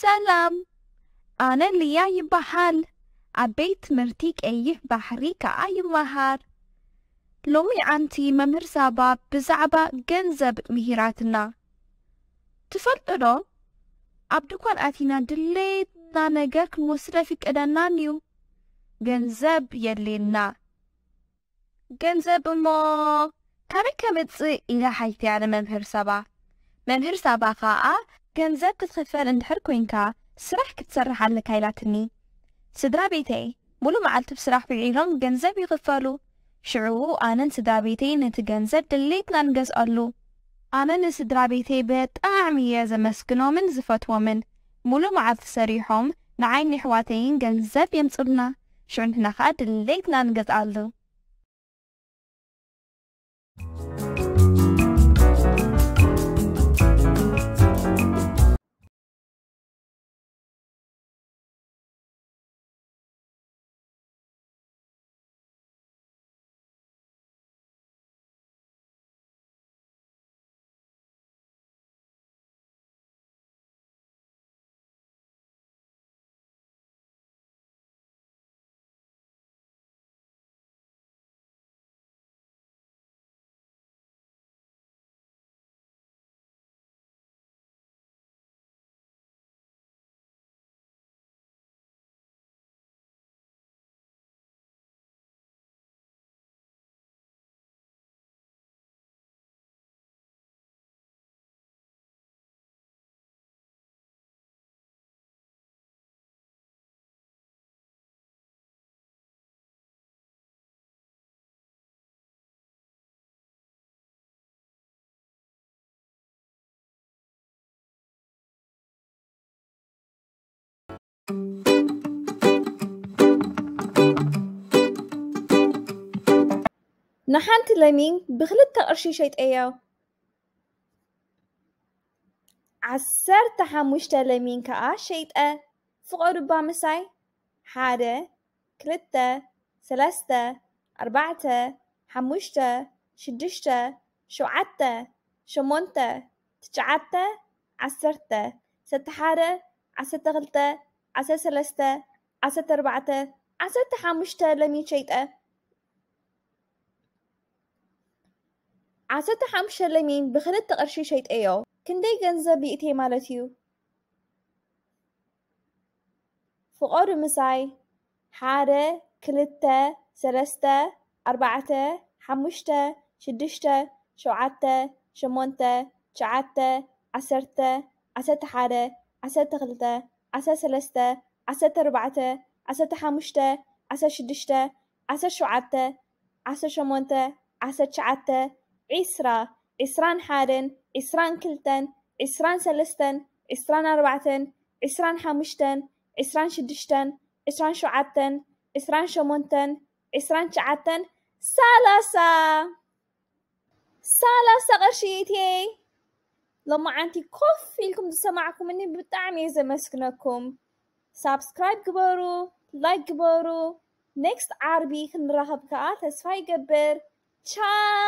ሰላም፣ አነ ልያ ይበሃል ኣብ ቤት ትምህርቲ ቀይሕ ባሕሪ ከዓ ይመሃር። ሎሚ ዓንቲ መምህር ሳባ ብዛዕባ ገንዘብ ምሂራትና ትፈልጡ ዶ? ኣብ ድኳን ኣቲና ድሌትና ነገር ክንወስደ ፍቀደናን እዩ። ገንዘብ የሌና ገንዘብ እሞ ካበይ ከምፅእ ኢላ ሓይትያ ንመምህር ሰባ መምህር ሰባ ከዓ ገንዘብ ክትኽፈል እንድሕር ኮይንካ ስራሕ ክትሰርሕ ኣለካ ኢላትኒ ስድራ ቤተይ ሙሉእ መዓልቲ ብስራሕ ብዒሎም ገንዘብ ይኽፈሉ ሽዑቡ ኣነን ስድራ ቤተይ ነቲ ገንዘብ ድሌትና ንገዝአሉ ኣነ ንስድራ ቤተይ ብጣዕሚ እየ ዘመስግኖምን ዝፈትዎምን ሙሉእ መዓልቲ ሰሪሖም ንዓይኒ ኣሕዋተይን ገንዘብ የምፅሉና ሽዑ ንሕና ከዓ ድሌትና ንገዝኣሉ نحنت لمين بخلت تقرشي شيء ايه عسر تها مشتا لمين كا شيء ايه فوق اربع مساي حادة كلتة سلاستة أربعة حموشتة شدشتة شعتة شمونتة تجعتة عسرتة ستحارة عسرتة غلتة عسرتة سلاستة عسرتة أربعة عسرتة حموشتة لمين شيطة عساته حمشلەمین بخرێتە ئەرشی شەیت ئێەوە کندەی گەنجە جنزة تێمالەتی مالتيو فقار مساي حارة كلتة سلستة أربعة حمشتة شدشتة شعاتة شمونتة شعاتة عسرتة عسرة حارة عسرة خلتة عسرة سلستة عسرة أربعة عسرة حمشتة عسرة شدشتة عسرة شعاتة عسرة شمونتة عسرة شعاتة عسرا عسران حارن عسران كلتن عسران سلستن عسران أربعتن عسران حامشتن عسران شدشتن عسران شعاتن عسران شمونتن عسران شعاتن سالاسا سالاسا قرشيتي لما عندي كوف لكم تسمعكم اني بتعمي اذا مسكنكم سبسكرايب كبارو لايك كبارو نيكست عربي كنراهب كآت تسفاي قبر تشاو